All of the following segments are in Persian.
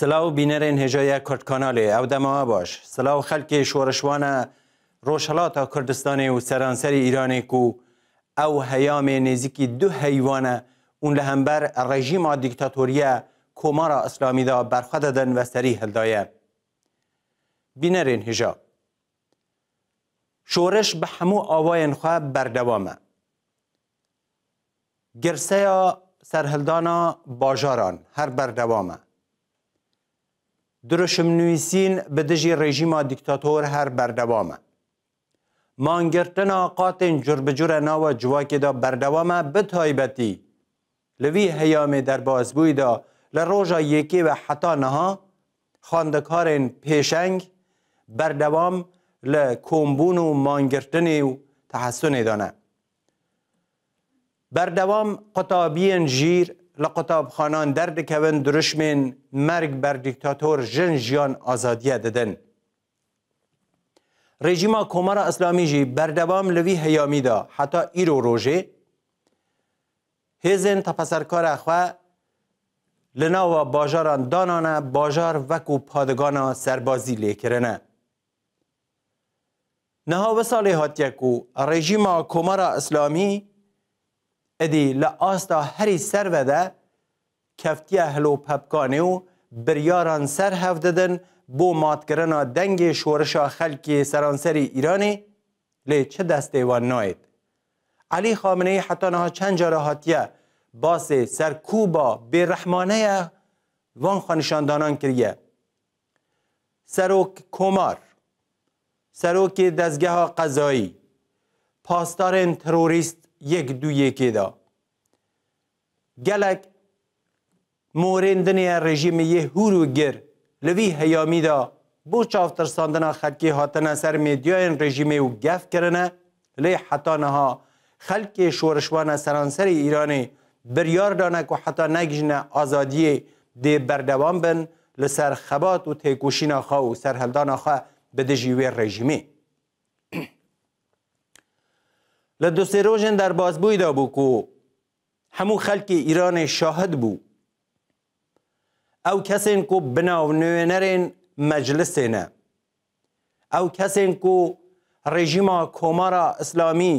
این هجای کرد کانال او دەمەوە باش سلاو خلک شورشوان روشلات کردستان و سرانسر ایرانی کو او هیام نزیکی دو حیوان اون رژیم اسلامی دا برخواد دن و سری و سری بینر بینەرێن هجا. شورش بە هەموو آوای انخواه بردوامه. یا سرهلدان باژاران هر بردوامه. درشم نویسین به دژی رژیم دیکتاتور هر بردوامه مانگرتن قاتن جربجور ناو جواکی دا بردوامه به تایبتی لوی هیام در بازبوی دا لروژا یکی و حتی نها خاندکار پیشنگ بردوام لکومبون و مانگرتن و تحسن دانه بردوام قطابی جیر لقطاب خانان درد کون درشمین مرگ بر دیکتاتور جن جیان آزادیه ددن رژیما کمار اسلامی جی بردوام لوی هیامی دا حتی ایرو روژه هزن تپسرکار اخوه و باجاران دانانه باجار وکو پادگانا سربازی لیکرنه نها و سال هاتیکو رژیما کمار اسلامی ادی لآستا هری سر وده کفتی اهلو پپکانه و بریاران سر هفددن بو ماتگرنا دنگ شورشا خلکی سرانسری ایرانی لی چه دسته و ناید علی خامنه حتی نها چند جاره هاتیه باس سرکوبا به رحمانه وان خانشاندانان کریه سروک کمار سروک دزگه قضایی پاسدارن تروریست یک دو یکی دا گلک مورندن رژیم یه هورو گر لوی هیامی دا بو ساندن خلکی هاتنه سر این رژیم و گف کرنه لی حتی نها خلک شورشوان سرانسر ایرانی بریار دانه و حتی نگجنه آزادی دی بردوام بن لسر خبات و تیکوشین خواه و سرحلدان خواه به دجیوی رژیمی لە دو سێ ڕۆژێن دەربازبوویدا بوو و هەموو خەلکی ئیرانی شاهد بوو ئەو کەسێن و بناو نوێنەرێن مەجلسێنە ئەو کەسێن و ڕێژیما کۆمارە ئیسلامی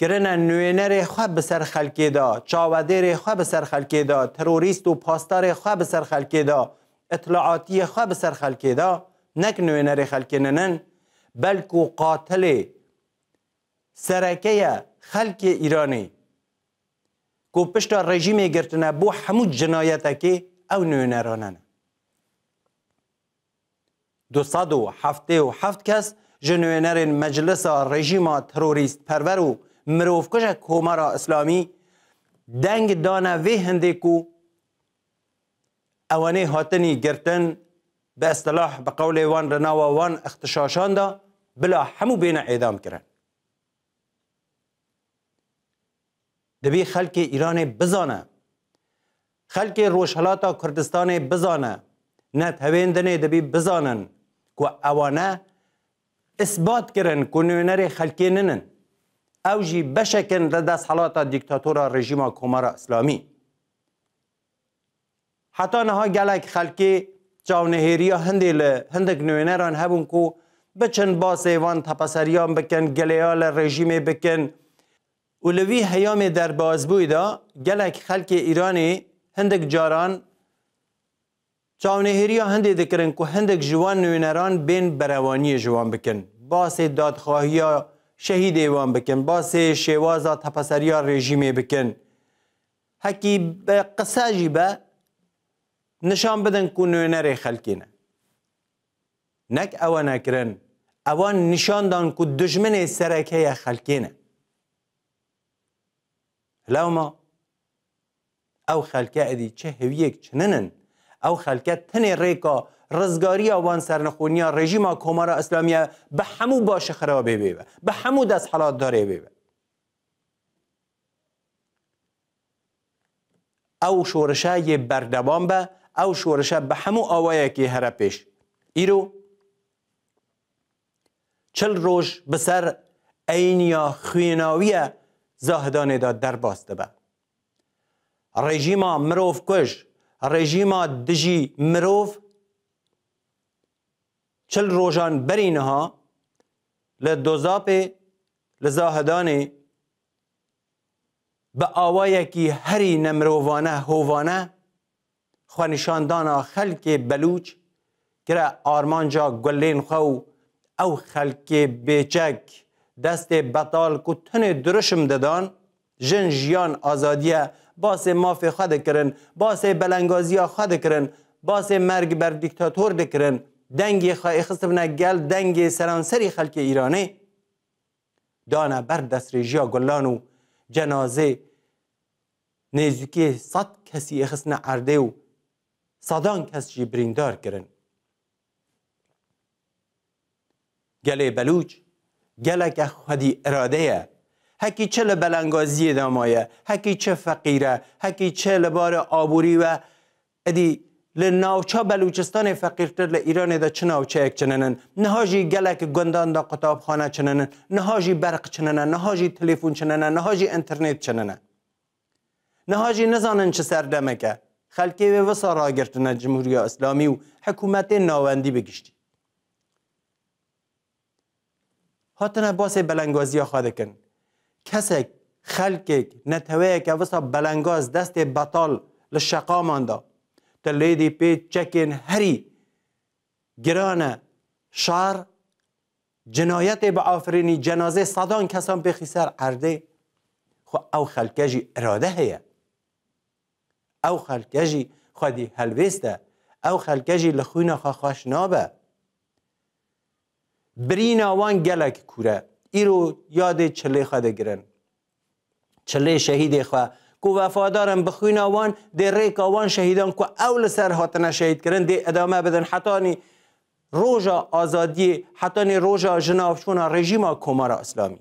گرنە نوێنەرێ خوا بەسەر خەلکێدا چاوەدێرێ خوا بەسەر خەلکێدا تەرۆریست و پاستارێ خوا بەسەر خەلکێدا ئەتلعاتیە خوا بەسەر خەلکێدا نەک نوێنەرێ خەلکێنەنن بەلکو قاتلێ سرکه خلک ایرانی کو پشتا رژیم گرتنه بو همو جنایت که او نوینرانه دو صد و هفته و هفت کس جنوینر مجلس رژیم تروریست پرور و مروفکش کومارا اسلامی دنگ دانه وی هنده کو اوانه هاتنی گرتن به اصطلاح به قول وان رناوا وان اختشاشان دا بلا همو بین اعدام کرن دبی خلک ایران بزانه خلک روشهلاتا کردستان بزانه نه هویندنه دبی بزانن کو اوانه اثبات کرن کنونر خلکی ننن او جی بشکن دست حالاتا دیکتاتورا رژیما کمار اسلامی حتی نها گلک خلکی چاونهیریا هندی له هندک نوینران هبون کو بچن با سیوان تپسریان بکن گلیال رژیم بکن اولوی هیام در بازبوی دا گلک خلک ایرانی هندک جاران چاونهیریا هندی دکرن که هندک جوان نوینران بین بروانی جوان بکن باس دادخواهی شهید ایوان بکن باس شوازا تپسریا رژیمه بکن هکی به قصه جیبه نشان بدن که نوینر خلکینه نک اوان اکرن اوان نشان دان که دجمن سرکه خلکینه لاومە ئەو خەلکەدی چه هەویەک چننن ئەو خەلکە تنێ ڕێکا ڕزگاریە وان سەرنەخۆنییا ڕێژیما کۆمارە ئەسلامیە بە هەموو باشە خەرەوە بێبێوە بە هەموو دەست حڵات دارێ بێوە ئەو شۆڕشە یێ بەردەبان بە ئەو شۆڕشە بە هەموو ئەوەیەکی هەرە پێش ئیرو چل ڕۆژ بەسەر ئەینیا خوێناویە زاهدانه دا در باست به رژیما مروف کش رژیما دجی مروف چل روژان برینها لدوزاپه لزاهدانه به آوایکی هری نمروانه هوانه خوانشاندانا خلک بلوچ کرا آرمانجا گلین خو او خلک بیچک دست بطال کو تن درشم ددان جن جیان آزادیه باس مافی خود کرن باس بلنگازی خود کرن باس مرگ بر دیکتاتور دکرن دنگی خای خصبنا گل دنگی سرانسری خلک ایرانه دانه بر دست رژیا گلانو جنازه نزدیکی صد کسی اخسن عرده و صدان کس جی بریندار کرن گله بلوچ گلک خودی اراده هکی چه لبلنگازی دمایه هکی چه فقیره هکی چه لبار آبوری و ادی لناوچا بلوچستان فقیرتر ل ایران دا چه ناوچه یک چننن نهاجی گلک گندان دا قطاب خانه چننن نهاجی برق چننن نهاجی تلفون چننن نهاجی انترنت چننن نهاجی نزانن چه سردمکه خلکی و وسا را جمهوری اسلامی و حکومت ناوندی بگشتی هاتنه باسه بلنگازی خوا دکن کسک خلکک نتویک وسا بلنگاز دست بطال لشقا مانده تلیدی پی چکن هری گرانه شار جنایت به آفرینی جنازه صدان کسان به خیسر عرده خو او خلکه جی اراده هیه او خلکه جی خودی هلویسته او خلکه جی لخونه خواه خوش نابه برین آوان گلک کوره ایرو یاد چله خود گرن چله شهید خواه کو وفادارن بخوین آوان دی ریک آوان شهیدان کو اول سر هاتنه شهید کرن دی ادامه بدن حتی روژا آزادی حتی روژا جنافشون رژیم کمار اسلامی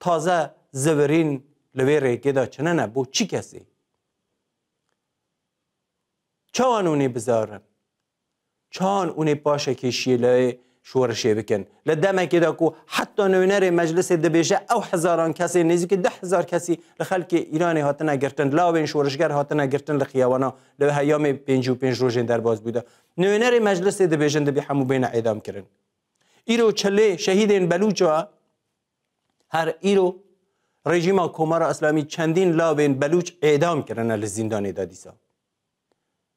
تازه زورین لوی ریکی دا چنه نبو چی کسی چه آنونی بذارن چان اون پاشه که شیلای شورشی بکن لدمه که کو حتی نوینر مجلس دبیجه او هزاران کسی نیزی که ده هزار کسی لخلق ایرانی هاتنا گرتن لاوین شورشگر هاتنا گرتن لخیوانا هیام پنج و پینج در باز بوده نوینر مجلس دبیجه دبی همو بین اعدام کردن ایرو چله شهیدین بلوچا هر ایرو رژیم کومار اسلامی چندین لاوین بلوچ اعدام کردن از دادیسا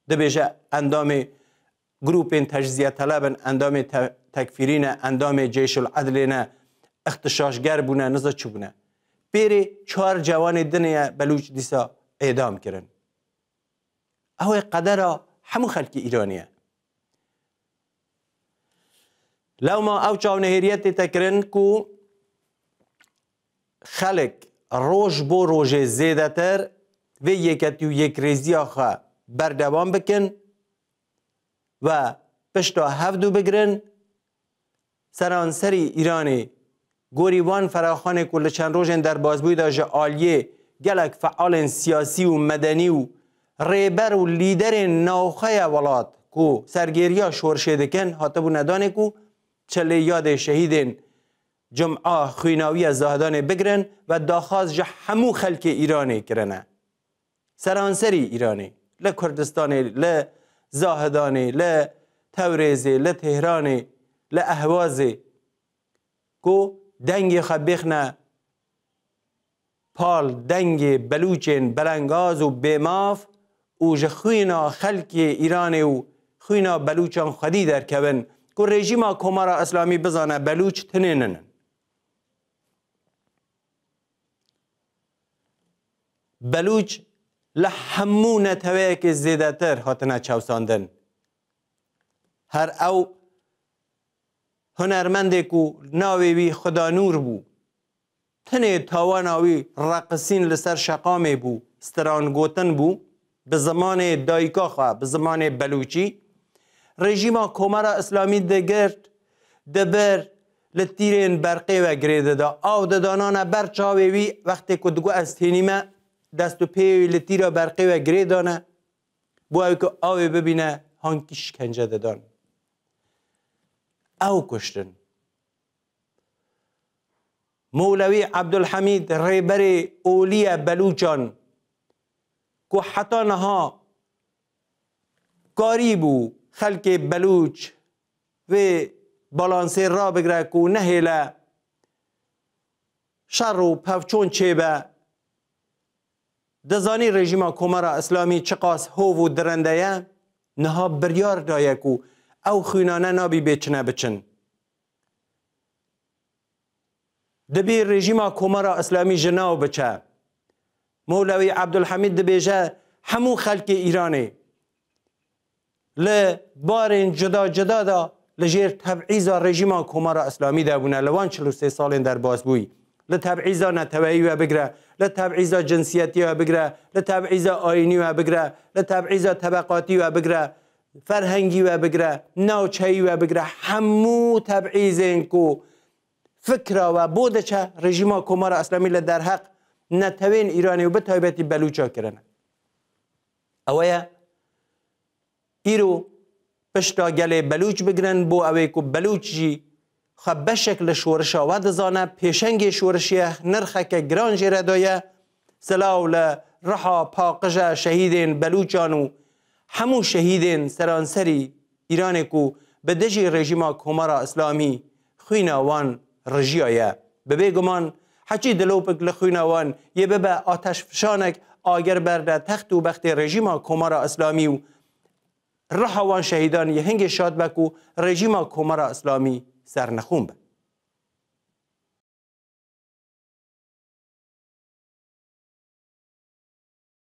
دبیجه اندام گروپ تجزیه طلب، اندام تکفیرین اندام جیش نه اختشاشگر بونه نزا چی بونه پیری چهار جوان دنیا بلوچ دیسا اعدام کرن او قدر همو خلق ایرانیه لو ما او چاو نهریت تکرن کو خلق روش بو روش زیده تر و یکتی و یک ریزی آخه بردوام بکن و پشتا هفدو بگرن سرانسری ایرانی گوریوان فراخان کل چند روژن در بازبوی آلیه گلک فعال سیاسی و مدنی و ریبر و لیدر ناخه ولات کو سرگیریا شور دکن حتی بو ندانه کو چلی یاد شهید جمعه خویناوی از زاهدان بگرن و داخواز جه همو خلک ایرانی کرنه سرانسری ایرانی لکردستانی لکردستانی زاهداني لا توريزي لا تهراني لا أهوازي کو دنگ خبیخنه پال دنگ بلوچین بلنگاز و بیماف او جه خوینا خلک ایران و خوینا بلوچان خدی در کبن که رژیم کمار اسلامی بزانه بلوچ تنینن بلوچ لە هەموو نەتەوەیەکی زیدەتر هاتنە چاوساندن. هەر ئەو هوەرمەندێک و ناوێوی خدانور بوو. تنێ تاواناوی ڕقسین لەسەر شەقامێ بوو سترانگوتن بوو بە زمانێ دایکاخوا بە زمانێ بەلوچی، ڕێژیما کۆمەرە ئەسلامی دەگرت دەبەر لە تیرێن بەرقێوە گرێدەدا ئاو دەدانانە بەر چاوێوی وەختێک و دگو ئەستێنیمە دست و پی و را برقی و گری دانه بو او که آوی ببینه هانکی شکنجه دادن او کشتن مولوی عبدالحمید ریبر اولی بلوچان که حتی نها کاری بو خلک بلوچ و بالانس را بگره که نهیله شر و پفچون چه به دزانی رژیما کمرا اسلامی چقاس هو و درنده نها بریار دایه کو او خونانه نابی بچنه بچن دبی رژیما کمرا اسلامی جناو بچه مولوی عبدالحمید دبیجه همو خلک ایرانه ل بارین جدا جدا دا لجیر تبعیض رژیما کمرا اسلامی ده بونه لوان 43 سالین در باز بوی لتابعیزا تابعیزا و بگره لتابعیزا جنسیتی و بگره، لتابعیزا آینی و بگره، لتابعیزا طبقاتی و بگره فرهنگی و بگره بگرە و و همو تبعیز کو فکر و بود چه دەچە کمار اسلامی در حق نتوین ایرانی و بتایبتی بلوچا کرنه اویا ایرو پشتا گله بلوچ بگرن بو ئەوەی و جی خو بشک له شورش آوا دزانه پیشنگ شورشی نرخه که گران جره دایه سلاو له رحا پاقجه شهیدین بلوچان و همو شهیدین سرانسری ایران کو به دجی رژیما کمارا اسلامی خوینا وان رژیایه به بگمان حچی دلوپک لخوینا وان یه ببه آتش فشانک آگر برده تخت و بخت رژیما کمارا اسلامی و رحوان شهیدان یه هنگ شاد بکو رژیما کمارا اسلامی Sarnajumba.